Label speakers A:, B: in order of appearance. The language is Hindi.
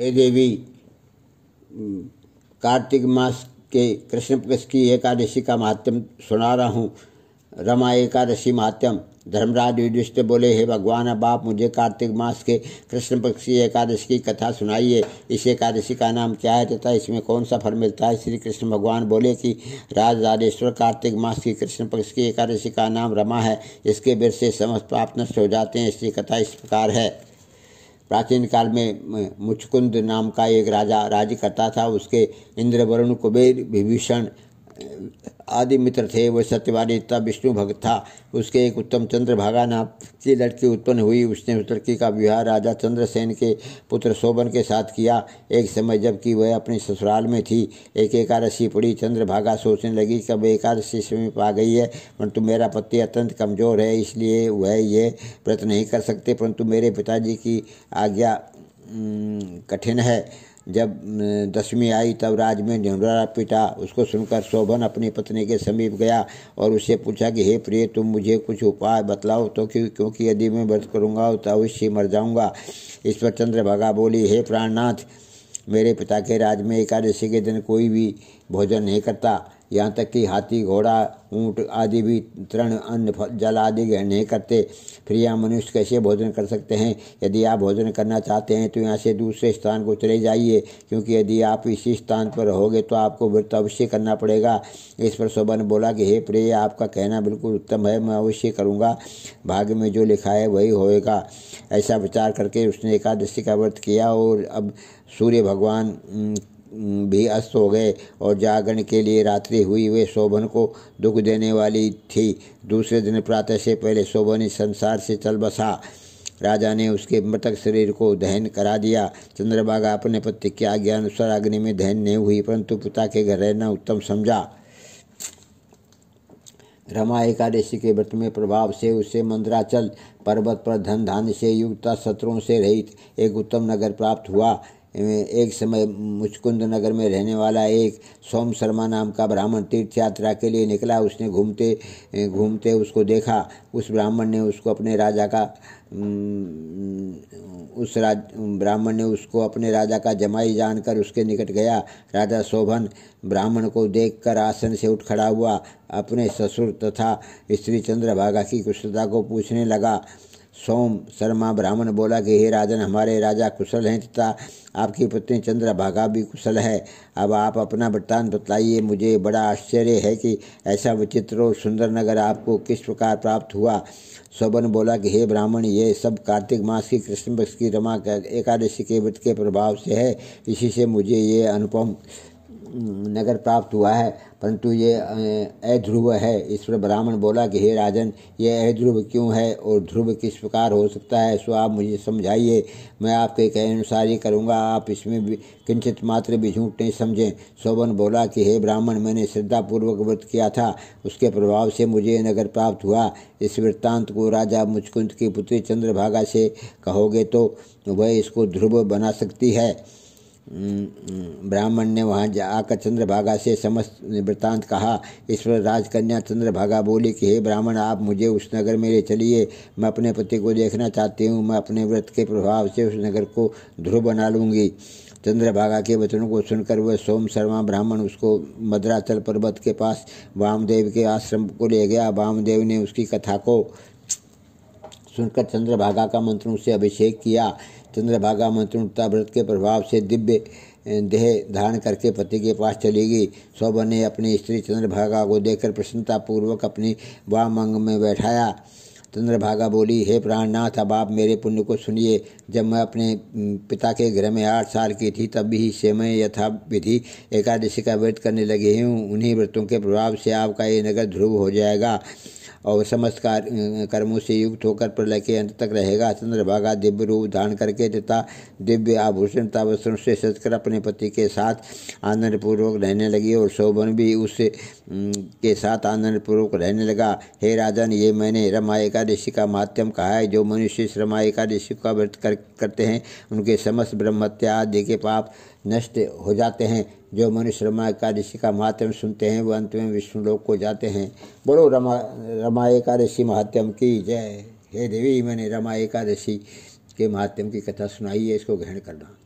A: हे देवी कार्तिक मास के कृष्ण पक्ष की एकादशी का महात्म सुना रहा हूँ रमा एकादशी महात्म धर्मराज युधिष्ठ बोले हे भगवान अब आप मुझे कार्तिक मास के कृष्ण पक्ष की एकादशी की कथा सुनाइए इस एकादशी का नाम क्या है तथा इसमें कौन सा फल मिलता है श्री कृष्ण भगवान बोले कि राजेश्वर कार्तिक मास की कृष्ण पक्ष की एकादशी का नाम रमा है इसके बिर से समस्त पाप नष्ट हो जाते हैं इसकी कथा इस प्रकार है प्राचीन काल में मुचकुंद नाम का एक राजा राज्य करता था उसके इंद्रवरुण कुबेर विभीषण आदि मित्र थे वह सत्यवादी तथा विष्णु भक्त था उसके एक उत्तम चंद्रभागा नाम की लड़की उत्पन्न हुई उसने उस लड़की का विवाह राजा चंद्रसेन के पुत्र शोभन के साथ किया एक समय जबकि वह अपने ससुराल में थी एक एकादशी पड़ी चंद्रभागा सोचने लगी कि अब एकादशी समय पा गई है परंतु मेरा पति अत्यंत कमजोर है इसलिए वह ये व्रत नहीं कर सकते परंतु मेरे पिताजी की आज्ञा कठिन है जब दसवीं आई तब राज में ढिंढोरा पिटा उसको सुनकर शोभन अपनी पत्नी के समीप गया और उससे पूछा कि हे प्रिय तुम मुझे कुछ उपाय बतलाओ तो क्यों क्योंकि यदि मैं व्रत करूँगा तो अवश्य मर जाऊँगा इस पर चंद्रभागा बोली हे प्राणनाथ मेरे पिता के राज में एकादशी के दिन कोई भी भोजन नहीं करता यहाँ तक कि हाथी घोड़ा ऊँट आदि भी तृण अन्न जल आदि ग्रहण नहीं करते फिर यहाँ मनुष्य कैसे भोजन कर सकते हैं यदि आप भोजन करना चाहते हैं तो यहाँ से दूसरे स्थान को चले जाइए क्योंकि यदि आप इसी स्थान पर रहोगे तो आपको व्रत अवश्य करना पड़ेगा इस पर शोभा ने बोला कि हे प्रिय आपका कहना बिल्कुल उत्तम है मैं अवश्य करूँगा भाग्य में जो लिखा है वही होएगा ऐसा विचार करके उसने एकादशी का व्रत किया और अब सूर्य भगवान भी अस्त हो गए और जागरण के लिए रात्रि हुई वे शोभन को दुख देने वाली थी दूसरे दिन प्रातः से पहले शोभन इस संसार से चल बसा राजा ने उसके मृतक शरीर को दहन करा दिया चंद्रभागा अपने पति की आज्ञा अनुसार अग्नि में दहन नहीं हुई परंतु पिता के घर रहना उत्तम समझा रमा एकादशी के व्रत में प्रभाव से उसे मंदराचल पर्वत पर धन धान्य से युक्त शत्रुओं से रहित एक उत्तम नगर प्राप्त हुआ एक समय मुचकुंद नगर में रहने वाला एक सोम शर्मा नाम का ब्राह्मण तीर्थ यात्रा के लिए निकला उसने घूमते घूमते उसको देखा उस ब्राह्मण ने उसको अपने राजा का उस राज ब्राह्मण ने उसको अपने राजा का जमाई जानकर उसके निकट गया राजा शोभन ब्राह्मण को देखकर आसन से उठ खड़ा हुआ अपने ससुर तथा स्त्री चंद्रभागा की कुशलता को पूछने लगा सोम शर्मा ब्राह्मण बोला कि हे राजन हमारे राजा कुशल हैं तथा आपकी पत्नी चंद्रभागा भी कुशल है अब आप अपना वृत्तांत बताइए मुझे बड़ा आश्चर्य है कि ऐसा विचित्र और सुंदर नगर आपको किस प्रकार प्राप्त हुआ शोभन बोला कि हे ब्राह्मण ये सब कार्तिक मास की कृष्ण पक्ष की रमा एकादशी के व्रत के प्रभाव से है इसी से मुझे ये अनुपम नगर प्राप्त हुआ है परंतु ये अध्रुव है इस पर ब्राह्मण बोला कि हे राजन ये अध्रुव क्यों है और ध्रुव किस प्रकार हो सकता है सो आप मुझे समझाइए मैं आपके कहे अनुसार ही करूँगा आप इसमें भी किंचित मात्र भी झूठ नहीं समझें शोभन बोला कि हे ब्राह्मण मैंने श्रद्धापूर्वक व्रत किया था उसके प्रभाव से मुझे ये नगर प्राप्त हुआ इस वृत्तांत को राजा मुचकुंद की पुत्री चंद्रभागा से कहोगे तो वह इसको ध्रुव बना सकती है हम्म, ब्राह्मण ने वहाँ जाकर चंद्रभागा से समस्त वृतांत कहा इस पर राजकन्या चंद्रभागा बोली कि हे ब्राह्मण आप मुझे उस नगर में ले चलिए मैं अपने पति को देखना चाहती हूँ मैं अपने व्रत के प्रभाव से उस नगर को ध्रुव बना लूँगी चंद्रभागा के वचनों को सुनकर वह सोम शर्मा ब्राह्मण उसको मद्राचल पर्वत के पास वामदेव के आश्रम को ले गया वामदेव ने उसकी कथा को सुनकर चंद्रभागा का मंत्रों से अभिषेक किया चंद्रभागा मंत्रुता व्रत के प्रभाव से दिव्य देह धारण करके पति के पास चली गई शोभा ने अपनी स्त्री चंद्रभागा को देखकर प्रसन्नतापूर्वक अपनी वाम अंग में बैठाया चंद्रभागा बोली हे प्राणनाथ अब आप मेरे पुण्य को सुनिए जब मैं अपने पिता के घर में आठ साल की थी तब भी से मैं यथा विधि एकादशी का व्रत करने लगी हूँ उन्हीं व्रतों के प्रभाव से आपका ये नगर ध्रुव हो जाएगा और समस्त कर्मों से युक्त होकर प्रलय के अंत तक रहेगा चंद्रभागा दिव्य रूप धारण करके तथा दिव्य आभूषण वस्त्रों से सजकर अपने पति के साथ आनंदपूर्वक रहने लगी और शोभन भी उस के साथ आनंदपूर्वक रहने लगा हे राजन ये मैंने रमा एकादशी का माध्यम कहा है जो मनुष्य इस रमा एकादशी का व्रत कर, करते हैं उनके समस्त ब्रह्मत्या आदि के पाप नष्ट हो जाते हैं जो मनुष्य रमा एकादशी का महात्म सुनते हैं वह अंत में विष्णु लोक को जाते हैं बोलो रमा रमा एकादशी महात्म की जय हे देवी मैंने रमा एकादशी के महात्म की कथा सुनाई है इसको ग्रहण करना